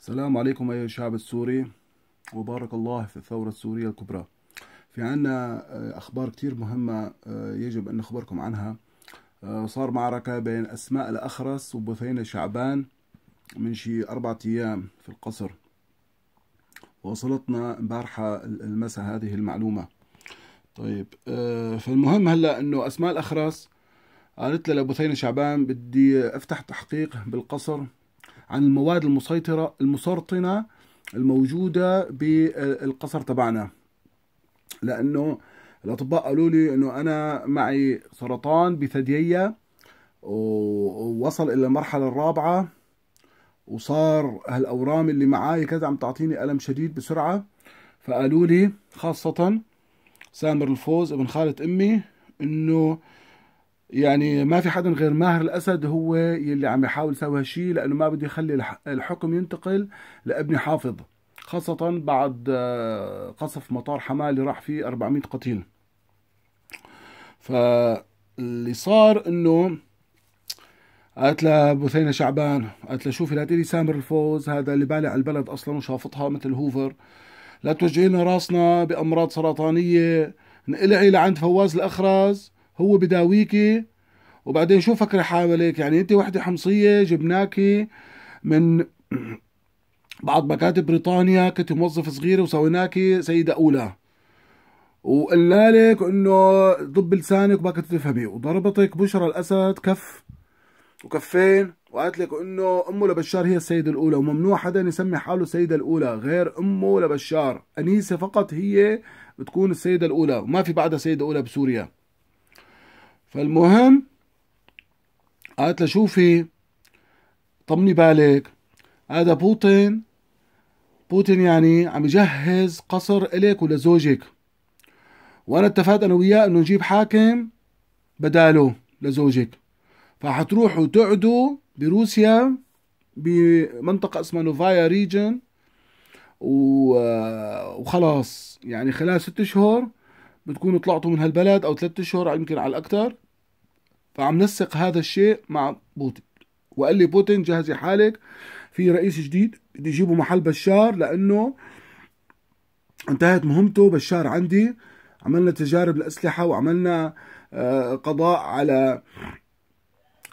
السلام عليكم أيها الشعب السوري وبارك الله في الثورة السورية الكبرى في عنا آه، أخبار كتير مهمة آه، يجب أن نخبركم عنها آه، صار معركة بين أسماء الأخرس وبثينة شعبان من شي أربعة أيام في القصر وصلتنا امبارحة المساء هذه المعلومة طيب فالمهم هلا انه اسماء الاخرس قالت لها لبثينه شعبان بدي افتح تحقيق بالقصر عن المواد المسيطرة المسرطنة الموجودة بالقصر تبعنا لأنه الأطباء قالوا لي أنه أنا معي سرطان بثديية ووصل إلى المرحلة الرابعة وصار هالأورام اللي معاي كذا عم تعطيني ألم شديد بسرعة فقالوا لي خاصة سامر الفوز ابن خالة أمي أنه يعني ما في حدا غير ماهر الاسد هو يلي عم يحاول يسوي هالشيء لانه ما بده يخلي الحكم ينتقل لابني حافظ خاصة بعد آه، قصف مطار حماة اللي راح فيه 400 قتيل فاللي صار انه قالت له بثينة شعبان قالت له شوفي لا تقولي سامر الفوز هذا اللي بالع البلد اصلا وشافطها مثل هوفر لا توجعي لنا راسنا بامراض سرطانيه نقلعي لعند فواز الاخرز هو بداويكي وبعدين شو فكرة حاولك يعني انت وحدة حمصية جبناكي من بعض مكاتب بريطانيا كنت موظف صغيرة وسويناكي سيدة أولى وقلنا لك انه ضب لسانك وما كنت تفهمي وضربتك بشرى الاسد كف وكفين وقالت لك انه امه لبشار هي السيده الاولى وممنوع حدا يسمي حاله السيده الاولى غير امه لبشار انيسه فقط هي بتكون السيده الاولى وما في بعدها سيده اولى بسوريا فالمهم قالت له شوفي طمني بالك هذا بوتين بوتين يعني عم يجهز قصر إلك ولزوجك وأنا اتفقت أنا وياه إنه نجيب حاكم بداله لزوجك فحتروحوا تقعدوا بروسيا بمنطقة اسمها نوفايا ريجن وخلاص يعني خلال ست شهور بتكونوا طلعتوا من هالبلد او ثلاثة اشهر يمكن على الاكثر فعم نسق هذا الشيء مع بوتين وقال لي بوتين جهزي حالك في رئيس جديد بدي يجيبوا محل بشار لانه انتهت مهمته بشار عندي عملنا تجارب الاسلحه وعملنا آه، قضاء على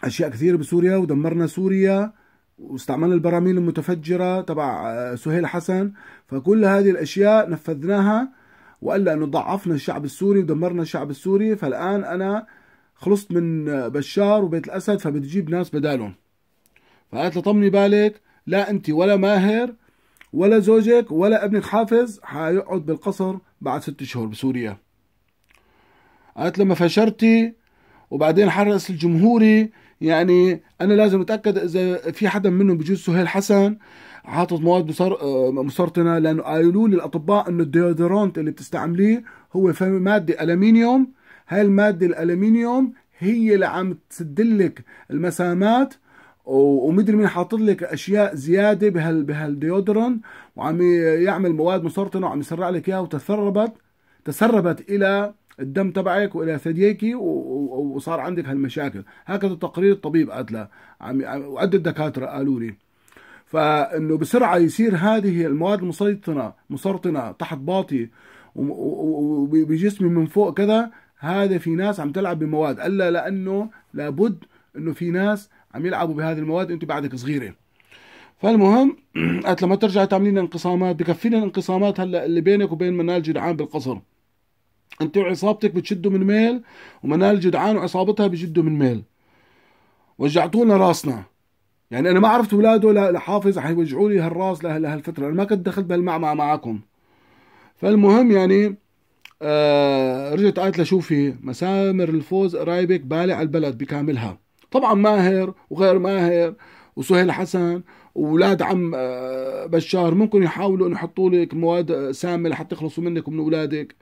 اشياء كثيره بسوريا ودمرنا سوريا واستعملنا البراميل المتفجره تبع آه، سهيل حسن فكل هذه الاشياء نفذناها وقال لانه ضعفنا الشعب السوري ودمرنا الشعب السوري فالان انا خلصت من بشار وبيت الاسد فبدي اجيب ناس بدالهم فقالت له طمني بالك لا انت ولا ماهر ولا زوجك ولا ابنك حافظ حيقعد بالقصر بعد ست شهور بسوريا قالت لما فشرتي وبعدين حرس الجمهوري يعني انا لازم اتاكد اذا في حدا منهم بجوز سهيل حسن عاطت مواد مسرطنه آه، لانه قالوا لي الاطباء انه الديودرونت اللي بتستعمليه هو ماده الومنيوم هاي الماده الالومنيوم هي اللي عم تسدلك المسامات ومدري مين حاطط لك اشياء زياده بهال بهالديودرون وعم يعمل مواد مسرطنه وعم يسرع لك اياها وتسربت تسربت الى الدم تبعك والى ثديك وصار عندك هالمشاكل هكذا تقرير الطبيب قالت عم وعدة دكاترة قالوا لي فانه بسرعه يصير هذه المواد المسيطره مسرطنه تحت باطي وبجسمي من فوق كذا هذا في ناس عم تلعب بمواد الا لانه لابد انه في ناس عم يلعبوا بهذه المواد انت بعدك صغيره فالمهم قالت لما ترجع تعملين انقسامات بكفينا الانقسامات هلا اللي بينك وبين منال جدعان بالقصر انت وعصابتك بتشدوا من ميل ومنال جدعان وعصابتها بيشدوا من ميل وجعتوا لنا راسنا يعني انا ما عرفت اولاده لحافظ حيوجعوا لي هالراس لهالفتره انا ما كنت دخلت بهالمعمعة معكم فالمهم يعني آه رجعت قالت له شوفي مسامر الفوز قرايبك بالع البلد بكاملها طبعا ماهر وغير ماهر وسهيل حسن واولاد عم آه بشار ممكن يحاولوا انه يحطوا لك مواد آه، سامه لحتى يخلصوا منك ومن اولادك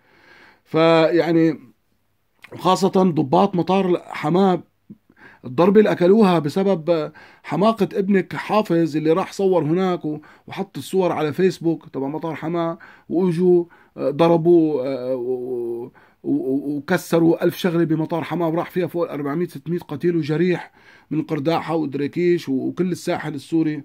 فيعني خاصة ضباط مطار حماه الضربة اللي أكلوها بسبب حماقة ابنك حافظ اللي راح صور هناك وحط الصور على فيسبوك تبع مطار حماه وإجوا آه، ضربوا آه، وكسروا ألف شغلة بمطار حماه وراح فيها فوق 400 600 قتيل وجريح من قرداحة ودريكيش وكل الساحل السوري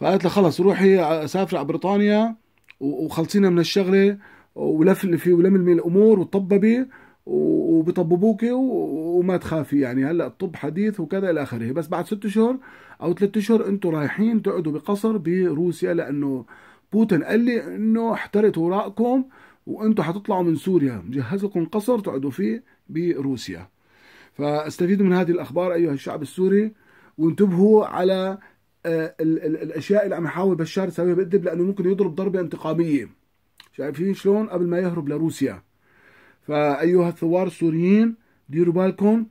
فقالت له خلص روحي آه، سافري على بريطانيا وخلصينا من الشغلة ولف اللي فيه ولم من الامور وطببي به وبيطببوك وما تخافي يعني هلا الطب حديث وكذا الى اخره بس بعد ست اشهر او ثلاث اشهر انتم رايحين تقعدوا بقصر بروسيا لانه بوتين قال لي انه احترت اوراقكم وانتم حتطلعوا من سوريا مجهز لكم قصر تقعدوا فيه بروسيا فاستفيدوا من هذه الاخبار ايها الشعب السوري وانتبهوا على آه، الاشياء اللي عم يحاول بشار يسويها بادب لانه ممكن يضرب ضربه انتقاميه شايفين شلون قبل ما يهرب لروسيا فايها الثوار السوريين ديروا بالكم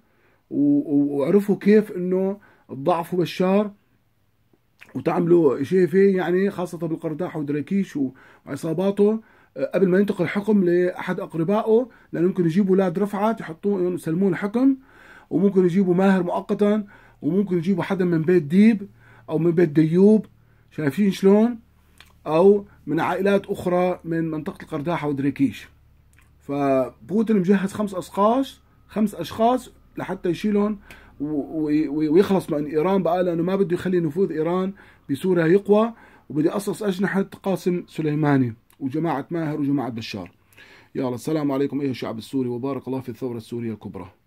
وعرفوا كيف انه تضعفوا بشار وتعملوا شيء فيه يعني خاصة بالقرداح ودراكيش وعصاباته قبل ما ينتقل الحكم لأحد أقربائه لأنه ممكن يجيبوا أولاد رفعت يحطوه يسلمون الحكم وممكن يجيبوا ماهر مؤقتا وممكن يجيبوا حدا من بيت ديب أو من بيت ديوب شايفين شلون؟ أو من عائلات أخرى من منطقة القرداحة ودريكيش فبوتين مجهز خمس أشخاص خمس أشخاص لحتى يشيلهم ويخلص من إيران بقى لأنه ما بده يخلي نفوذ إيران بسوريا يقوى وبدي أسس أجنحة قاسم سليماني وجماعة ماهر وجماعة بشار يا الله السلام عليكم أيها الشعب السوري وبارك الله في الثورة السورية الكبرى